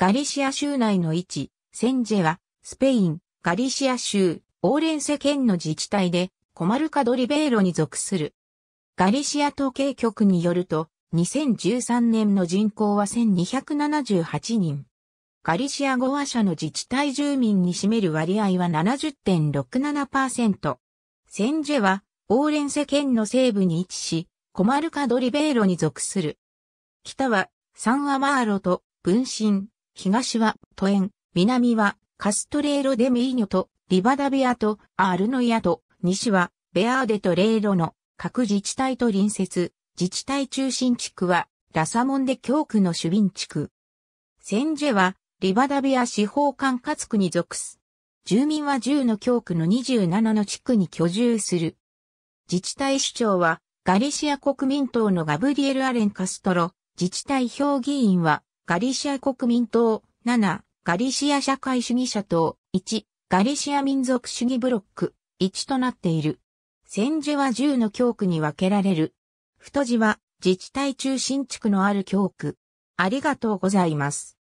ガリシア州内の位置、センジェは、スペイン、ガリシア州、オーレンセ県の自治体で、コマルカドリベーロに属する。ガリシア統計局によると、2013年の人口は1278人。ガリシア語話者の自治体住民に占める割合は70.67%。センジェは、オーレンセ県の西部に位置し、コマルカドリベーロに属する。北は、サンアマーロと、分身、東は都園、南はカストレーロ・デ・ミーニョとリバダビアとアールノイアと西はベアーデとレーロの各自治体と隣接、自治体中心地区はラサモンデ教区の主民地区。センジェはリバダビア司法管轄区に属す。住民は10の教区の27の地区に居住する。自治体首長はガリシア国民党のガブリエル・アレン・カストロ、自治体評議員はガリシア国民党、7、ガリシア社会主義者党、1、ガリシア民族主義ブロック、1となっている。戦時は10の教区に分けられる。太字は自治体中心地区のある教区。ありがとうございます。